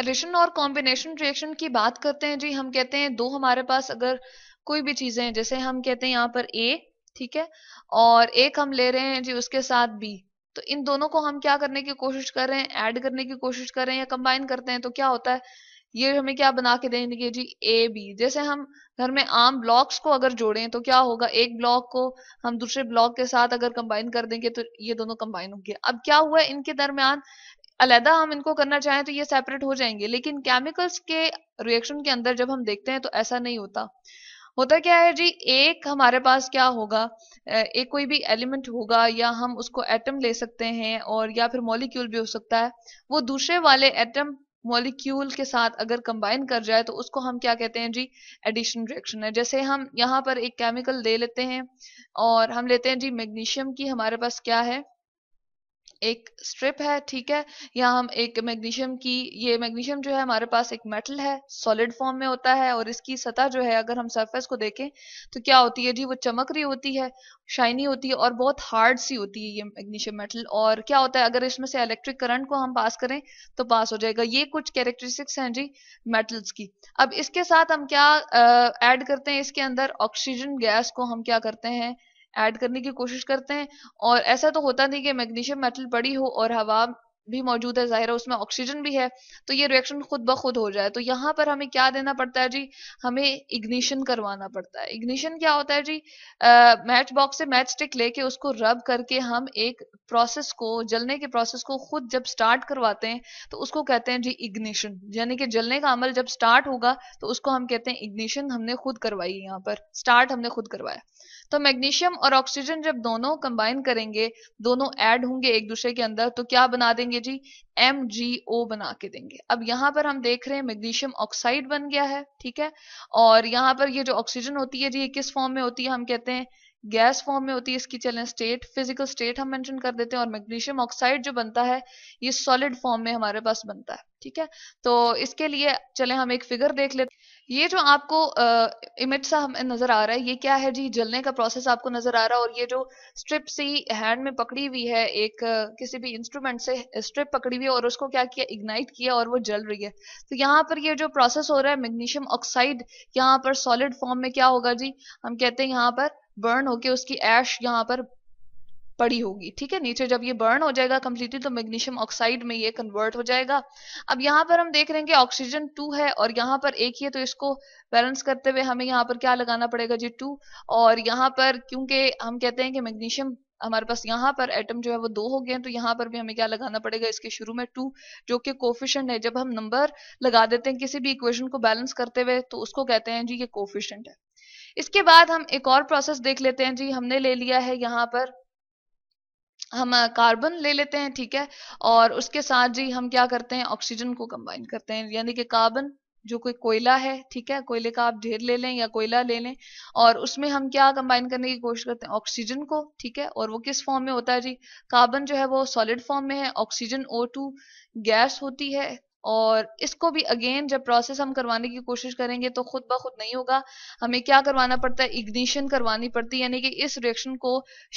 addition और combination reaction की बात करते हैं जी हम कहते हैं दो हमारे पास अगर कोई भी चीजें जैसे हम कहते हैं यहाँ पर ए ठीक है और एक हम ले रहे हैं जी उसके साथ बी तो इन दोनों को हम क्या करने की कोशिश कर रहे हैं ऐड करने की कोशिश कर रहे हैं या कंबाइन करते हैं तो क्या होता है ये हमें क्या बना के देंगे जी ए बी जैसे हम घर में आम ब्लॉक्स को अगर जोड़ें तो क्या होगा एक ब्लॉक को हम दूसरे ब्लॉक के साथ अगर कंबाइन कर देंगे तो ये दोनों कंबाइन होंगे अब क्या हुआ इनके दरमियान अलहदा हम इनको करना चाहें तो ये सेपरेट हो जाएंगे लेकिन केमिकल्स के रिएक्शन के अंदर जब हम देखते हैं तो ऐसा नहीं होता होता क्या है जी एक हमारे पास क्या होगा एक कोई भी एलिमेंट होगा या हम उसको एटम ले सकते हैं और या फिर मॉलिक्यूल भी हो सकता है वो दूसरे वाले एटम मॉलिक्यूल के साथ अगर कंबाइन कर जाए तो उसको हम क्या कहते हैं जी एडिशन रिएक्शन है जैसे हम यहाँ पर एक केमिकल दे लेते हैं और हम लेते हैं जी मैग्नीशियम की हमारे पास क्या है एक स्ट्रिप है ठीक है या हम एक मैग्नीशियम की ये मैग्नीशियम जो है हमारे पास एक मेटल है सॉलिड फॉर्म में होता है और इसकी सतह जो है अगर हम सरफेस को देखें तो क्या होती है जी वो चमक रही होती है शाइनी होती है और बहुत हार्ड सी होती है ये मैग्नीशियम मेटल और क्या होता है अगर इसमें से इलेक्ट्रिक करंट को हम पास करें तो पास हो जाएगा ये कुछ कैरेक्टरिस्टिक्स हैं जी मेटल्स की अब इसके साथ हम क्या ऐड करते हैं इसके अंदर ऑक्सीजन गैस को हम क्या करते हैं ऐड करने की कोशिश करते हैं और ऐसा तो होता नहीं कि मैग्नीशियम मेटल पड़ी हो और हवा भी मौजूद है जाहिर है उसमें ऑक्सीजन भी है तो ये रिएक्शन खुद ब खुद हो जाए तो यहाँ पर हमें क्या देना पड़ता है जी हमें इग्निशन करवाना पड़ता है इग्निशन क्या होता है जी मैच बॉक्स से मैच स्टिक लेके उसको रब करके हम एक प्रोसेस को जलने के प्रोसेस को खुद जब स्टार्ट करवाते हैं तो उसको कहते हैं जी इग्निशन यानी कि जलने का अमल जब स्टार्ट होगा तो उसको हम कहते हैं इग्निशन हमने खुद करवाई यहाँ पर स्टार्ट हमने खुद करवाया तो मैग्नीशियम और ऑक्सीजन जब दोनों कंबाइन करेंगे दोनों ऐड होंगे एक दूसरे के अंदर तो क्या बना देंगे देंगे जी एम जी ओ बना के देंगे अब यहाँ पर हम देख रहे हैं मैग्नीशियम ऑक्साइड बन गया है ठीक है और यहाँ पर ये जो ऑक्सीजन होती है जी ये किस फॉर्म में होती है हम कहते हैं गैस फॉर्म में होती है इसकी चलें स्टेट फिजिकल स्टेट हम मेंशन कर देते हैं और मैग्नीशियम ऑक्साइड जो बनता है ये सॉलिड फॉर्म में हमारे पास बनता है ठीक है तो इसके लिए चलें हम एक फिगर देख लेते ये जो आपको इमेज सा हमें नजर आ रहा है ये क्या है जी जलने का प्रोसेस आपको नजर आ रहा है और ये जो स्ट्रिप सी हैंड में पकड़ी हुई है एक किसी भी इंस्ट्रूमेंट से स्ट्रिप पकड़ी हुई है और उसको क्या किया इग्नाइट किया और वो जल रही है तो यहाँ पर ये जो प्रोसेस हो रहा है मैग्नीशियम ऑक्साइड यहाँ पर सॉलिड फॉर्म में क्या होगा जी हम कहते हैं यहाँ पर बर्न होके उसकी ऐश यहाँ पर पड़ी होगी ठीक है नीचे जब ये बर्न हो जाएगा कम्प्लीटली तो मैग्नीशियम ऑक्साइड में ये कन्वर्ट हो जाएगा अब यहाँ पर हम देख रहे हैं कि ऑक्सीजन टू है और यहाँ पर एक ही है तो इसको बैलेंस करते हुए हमें यहाँ पर क्या लगाना पड़ेगा जी टू और यहाँ पर क्योंकि हम कहते हैं कि मैग्नीशियम हमारे पास यहाँ पर एटम जो है वो दो हो गए हैं तो यहाँ पर भी हमें क्या लगाना पड़ेगा इसके शुरू में टू जो कि कोफिशेंट है जब हम नंबर लगा देते हैं किसी भी इक्वेशन को बैलेंस करते हुए तो उसको कहते हैं जी ये कोफिशेंट है इसके बाद हम एक और प्रोसेस देख लेते हैं जी हमने ले लिया है यहाँ पर हम कार्बन ले लेते हैं ठीक है और उसके साथ जी हम क्या करते हैं ऑक्सीजन को कंबाइन करते हैं यानी कि कार्बन जो कोई कोयला है ठीक है कोयले का आप ढेर ले लें या कोयला ले लें और उसमें हम क्या कंबाइन करने की कोशिश करते हैं ऑक्सीजन को ठीक है और वो किस फॉर्म में होता है जी कार्बन जो है वो सॉलिड फॉर्म में है ऑक्सीजन ओ टू गैस होती है और इसको भी अगेन जब प्रोसेस हम करवाने की कोशिश करेंगे तो खुद ब खुद नहीं होगा हमें क्या करवाना पड़ता है इग्निशन करवानी पड़ती है यानी कि इस रिएक्शन को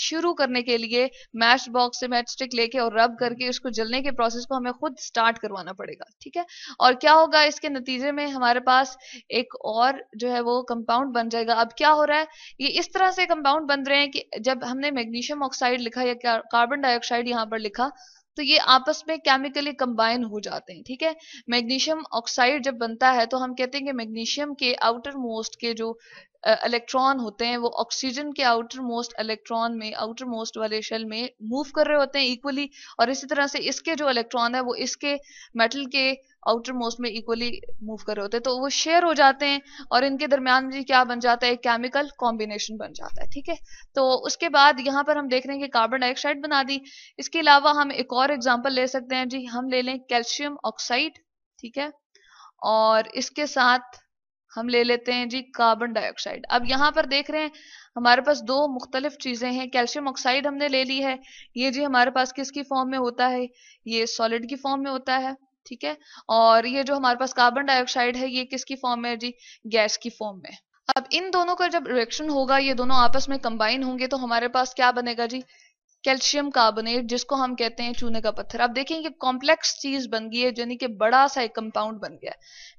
शुरू करने के लिए मैच बॉक्स से मैच स्टिक लेके और रब करके उसको जलने के प्रोसेस को हमें खुद स्टार्ट करवाना पड़ेगा ठीक है और क्या होगा इसके नतीजे में हमारे पास एक और जो है वो कंपाउंड बन जाएगा अब क्या हो रहा है ये इस तरह से कंपाउंड बन रहे हैं कि जब हमने मैग्नीशियम ऑक्साइड लिखा या कार्बन डाइऑक्साइड यहाँ पर लिखा तो ये आपस में केमिकली कंबाइन हो जाते हैं ठीक है मैग्नीशियम ऑक्साइड जब बनता है तो हम कहते हैं कि मैग्नीशियम के आउटर मोस्ट के जो इलेक्ट्रॉन होते हैं वो ऑक्सीजन के आउटर मोस्ट इलेक्ट्रॉन में आउटर मोस्ट वाले शेल में मूव कर रहे होते हैं इक्वली और इसी तरह से इसके जो इलेक्ट्रॉन है वो इसके मेटल के आउटर मोस्ट में इक्वली मूव कर रहे होते हैं तो वो शेयर हो जाते हैं और इनके दरमियान भी क्या बन जाता है एक केमिकल कॉम्बिनेशन बन जाता है ठीक है तो उसके बाद यहाँ पर हम देख रहे हैं कि कार्बन डाइऑक्साइड बना दी इसके अलावा हम एक और एग्जाम्पल ले सकते हैं जी हम ले लें कैल्शियम ऑक्साइड ठीक है और इसके साथ हम ले लेते हैं जी कार्बन डाइऑक्साइड अब यहाँ पर देख रहे हैं हमारे पास दो मुख्तलिफ चीज़ें हैं कैल्शियम ऑक्साइड हमने ले ली है ये जी हमारे पास किसकी फॉर्म में होता है ये सॉलिड की फॉर्म में होता है ठीक है और ये जो हमारे पास कार्बन डाइऑक्साइड है ये किसकी फॉर्म में है जी गैस की फॉर्म में अब इन दोनों का जब रिएक्शन होगा ये दोनों आपस में कंबाइन होंगे तो हमारे पास क्या बनेगा जी कैल्शियम कार्बोनेट जिसको हम कहते हैं चूने का पत्थर आप देखें कि कॉम्प्लेक्स चीज बन गई है यानी कि बड़ा सा एक कंपाउंड बन गया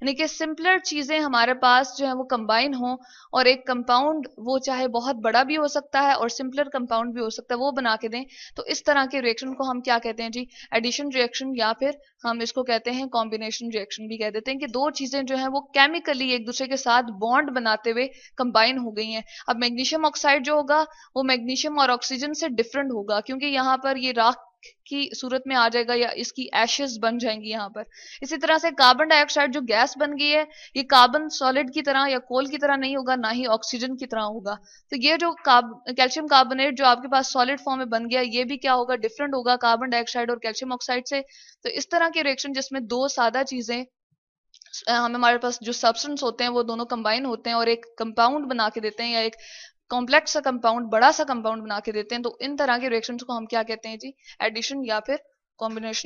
यानी कि सिंपलर चीजें हमारे पास जो है वो कंबाइन हो और एक कंपाउंड वो चाहे बहुत बड़ा भी हो सकता है और सिंपलर कंपाउंड भी हो सकता है वो बना के दें तो इस तरह के रिएक्शन को हम क्या कहते हैं जी एडिशन रिएक्शन या फिर हम इसको कहते हैं कॉम्बिनेशन रिएक्शन भी कह देते हैं कि दो चीजें जो है वो केमिकली एक दूसरे के साथ बॉन्ड बनाते हुए कंबाइन हो गई हैं अब मैग्नीशियम ऑक्साइड जो होगा वो मैग्नीशियम और ऑक्सीजन से डिफरेंट होगा होगा क्योंकि यहाँ पर ये राख की सूरत में आ जाएगा या इसकी एशेस बन जाएंगी यहाँ पर इसी तरह से कार्बन डाइऑक्साइड जो गैस बन गई है ये कार्बन सॉलिड की तरह या कोल की तरह नहीं होगा ना ही ऑक्सीजन की तरह होगा तो ये जो कैल्शियम कार्बोनेट जो आपके पास सॉलिड फॉर्म में बन गया ये भी क्या होगा डिफरेंट होगा कार्बन डाइऑक्साइड और कैल्शियम ऑक्साइड से तो इस तरह के रिएक्शन जिसमें दो सादा चीजें हम हमारे पास जो सब्सटेंस होते हैं वो दोनों कंबाइन होते हैं और एक कंपाउंड बना के देते हैं या एक कॉम्प्लेक्स सा कंपाउंड बड़ा सा कंपाउंड बना के देते हैं तो इन तरह के रिएक्शन को हम क्या कहते हैं जी एडिशन या फिर कॉम्बिनेशन